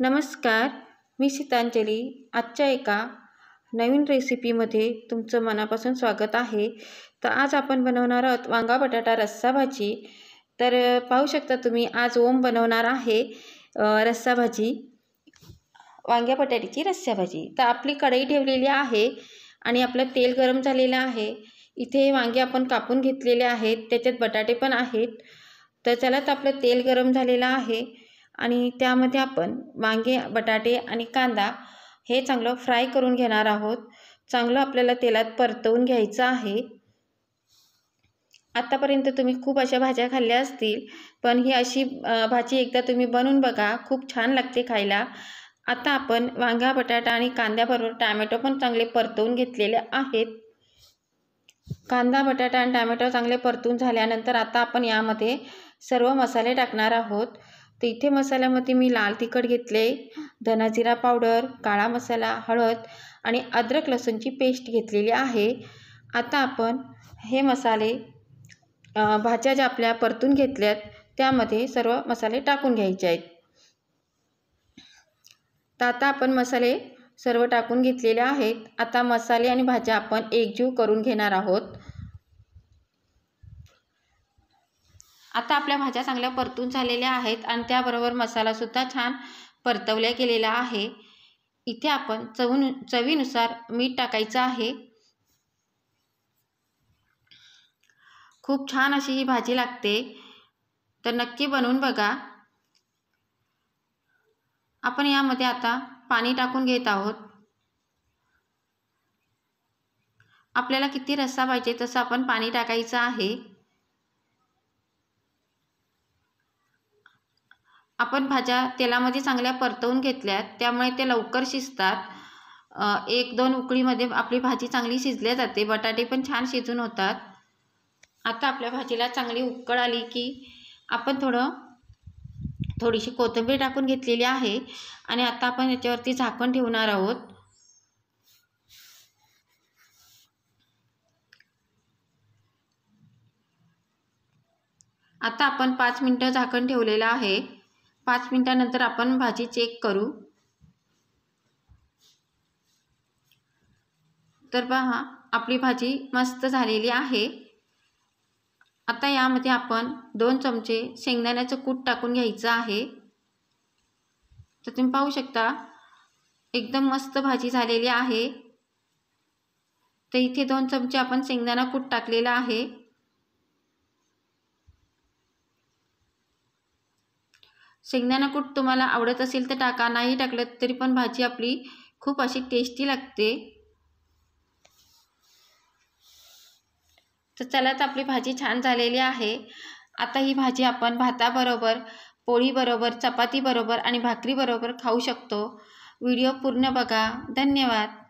नमस्कार मी सीतांजली आजच्या एका नवीन रेसिपीमध्ये तुमचं मनापासून स्वागत आहे तर आज आपण बनवणार आहोत वांगा बटाटा रस्सा भाजी तर पाहू शकता तुम्ही आज ओम बनवणार आहे रस्सा भाजी वांग्या बटाट्याची रस्सा भाजी तर आपली कढई ठेवलेली आहे आणि आपलं तेल गरम झालेलं आहे इथे वांगे आपण कापून घेतलेले आहेत त्याच्यात बटाटे पण आहेत तर चला तर आपलं तेल गरम झालेलं आहे आणि त्यामध्ये आपण वांगे बटाटे आणि कांदा हे चांगलं फ्राय करून घेणार आहोत चांगलं आपल्याला तेलात परतवून घ्यायचं आहे आत्तापर्यंत तुम्ही खूप अशा भाज्या खाल्ल्या असतील पण ही अशी भाजी एकदा तुम्ही बनवून बघा खूप छान लागते खायला आता आपण वांगा बटाटा आणि कांद्याबरोबर टॅमॅटो पण चांगले परतवून घेतलेले आहेत कांदा बटाटा आणि टॅमॅटो चांगले परतून झाल्यानंतर आता आपण यामध्ये सर्व मसाले टाकणार आहोत तर इथे मसाल्यामध्ये मी लाल तिखट घेतले धनाजिरा पावडर काळा मसाला हळद आणि अद्रक लसूणची पेस्ट घेतलेली आहे आता आपण हे मसाले भाज्या ज्या आपल्या परतून घेतल्यात त्यामध्ये सर्व मसाले टाकून घ्यायचे आहेत तर आता आपण मसाले सर्व टाकून घेतलेले आहेत आता मसाले आणि भाज्या आपण एकजीव करून घेणार आहोत आता आपल्या भाज्या चांगल्या परतून झालेल्या आहेत आणि त्याबरोबर मसालासुद्धा छान परतवल्या गेलेला आहे इथे आपण चवून चवीनुसार मीठ टाकायचं आहे खूप छान अशी ही भाजी लागते तर नक्की बनवून बघा आपण यामध्ये आता पाणी टाकून घेत आहोत आपल्याला किती रस्सा पाहिजे तसं आपण पाणी टाकायचं आहे आपण भाज्या तेलामध्ये चांगल्या परतवून घेतल्यात त्यामुळे ते लवकर शिजतात एक दोन उकळीमध्ये आपली भाजी चांगली शिजल्या जाते बटाटे पण छान शिजून होतात आता आपल्या भाजीला चांगली उकळ आली की आपण थोडं थोडीशी कोथिंबीर टाकून घेतलेली आहे आणि आता आपण याच्यावरती झाकण ठेवणार आहोत आता आपण पाच मिनटं झाकण ठेवलेलं आहे पाच मिनटानंतर आपण भाजी चेक करू तर पहा आपली भाजी मस्त झालेली आहे आता यामध्ये आपण दोन चमचे शेंगदाण्याचं कूट टाकून घ्यायचं आहे तर तुम्ही पाहू शकता एकदम मस्त भाजी झालेली आहे तर इथे दोन चमचे आपण शेंगदाणा कूट टाकलेला आहे शेंगदाणा कूट तुम्हाला आवडत असेल तर टाका नाही टाकलं तरी पण भाजी आपली खूप अशी टेस्टी लागते तर चला तर आपली भाजी छान झालेली आहे आता ही भाजी आपण भाताबरोबर पोळीबरोबर चपातीबरोबर आणि भाकरीबरोबर खाऊ शकतो व्हिडिओ पूर्ण बघा धन्यवाद